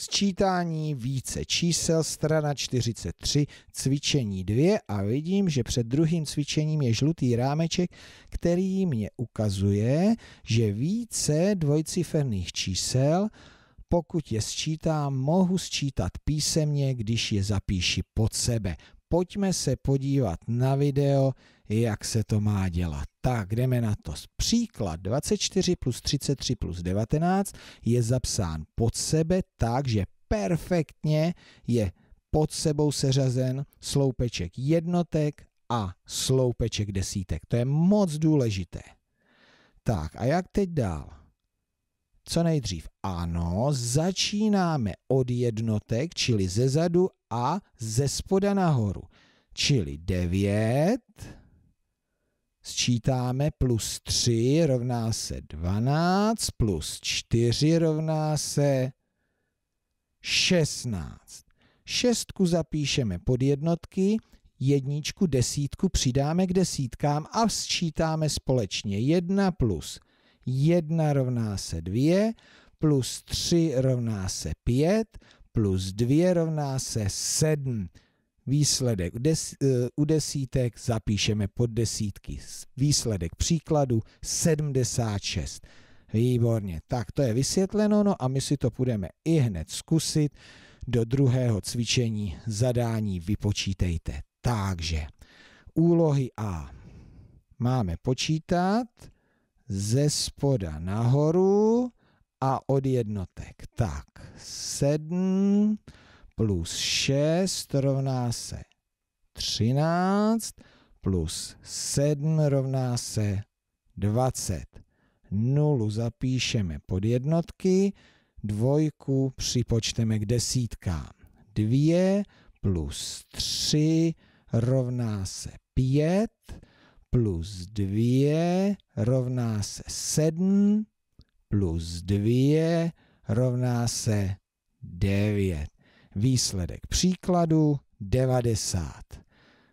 Sčítání více čísel, strana 43, cvičení 2 a vidím, že před druhým cvičením je žlutý rámeček, který mě ukazuje, že více dvojciferných čísel, pokud je sčítám, mohu sčítat písemně, když je zapíši pod sebe. Pojďme se podívat na video, jak se to má dělat. Tak, jdeme na to. Příklad 24 plus 33 plus 19 je zapsán pod sebe tak, že perfektně je pod sebou seřazen sloupeček jednotek a sloupeček desítek. To je moc důležité. Tak a jak teď dál? Co nejdřív? Ano, začínáme od jednotek, čili ze zadu a ze spoda nahoru. Čili 9, sčítáme plus 3 rovná se 12, plus 4 rovná se 16. Šestku zapíšeme pod jednotky, jedničku, desítku přidáme k desítkám a sčítáme společně 1 plus 1 rovná se 2, plus 3 rovná se 5, plus 2 rovná se 7 výsledek des, uh, u desítek zapíšeme pod desítky. Výsledek příkladu 76. Výborně, tak to je vysvětleno, no a my si to budeme i hned zkusit do druhého cvičení zadání vypočítejte. Takže úlohy A. Máme počítat ze spoda nahoru a od jednotek. Tak, 7, plus 6 rovná se 13, plus 7 rovná se 20. Nulu zapíšeme pod jednotky, dvojku připočteme k desítkám. 2 plus 3 rovná se 5, plus 2 rovná se 7, plus 2 rovná se 9. Výsledek příkladu 90.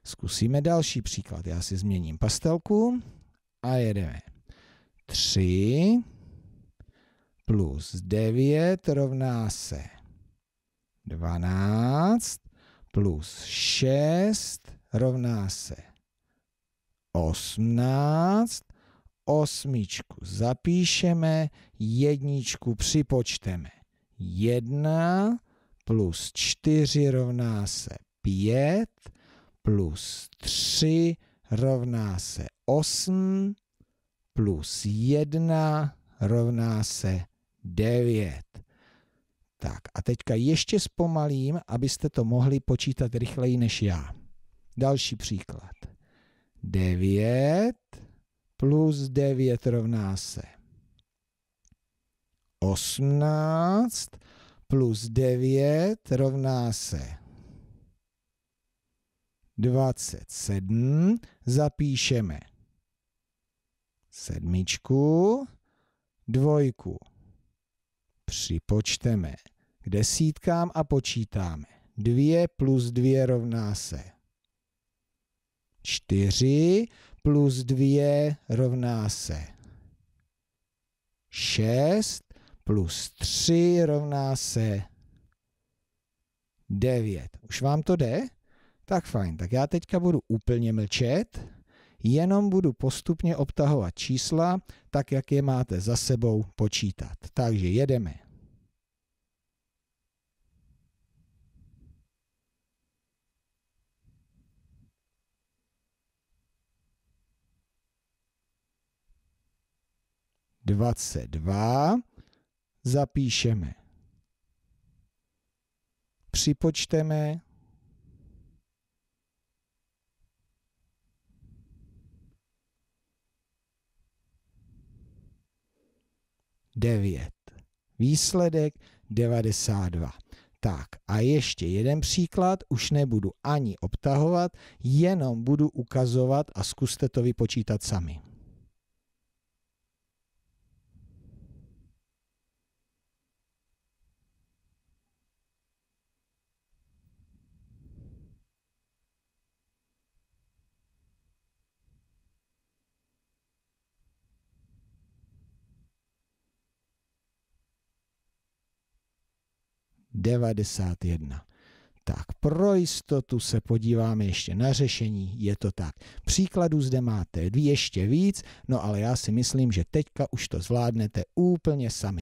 Zkusíme další příklad. Já si změním pastelku a jedeme. 3 plus 9 rovná se 12 plus 6 rovná se 18. Osmičku zapíšeme, jedničku připočteme. 1 plus 4 rovná se 5, plus 3 rovná se 8, plus 1 rovná se 9. Tak a teďka ještě zpomalím, abyste to mohli počítat rychleji než já. Další příklad. 9 plus 9 rovná se 18 plus 9 rovná se 27. Zapíšeme sedmičku, dvojku. Připočteme k desítkám a počítáme. 2 plus 2 rovná se 4 plus 2 rovná se 6 plus 3 rovná se 9. Už vám to jde? Tak fajn, tak já teďka budu úplně mlčet, jenom budu postupně obtahovat čísla, tak jak je máte za sebou počítat. Takže jedeme. Dvacet dva zapíšeme. Připočteme devět. Výsledek 92. Tak a ještě jeden příklad, už nebudu ani obtahovat, jenom budu ukazovat a zkuste to vypočítat sami. 91. Tak pro jistotu se podíváme ještě na řešení, je to tak. Příkladů zde máte ještě víc, no ale já si myslím, že teďka už to zvládnete úplně sami.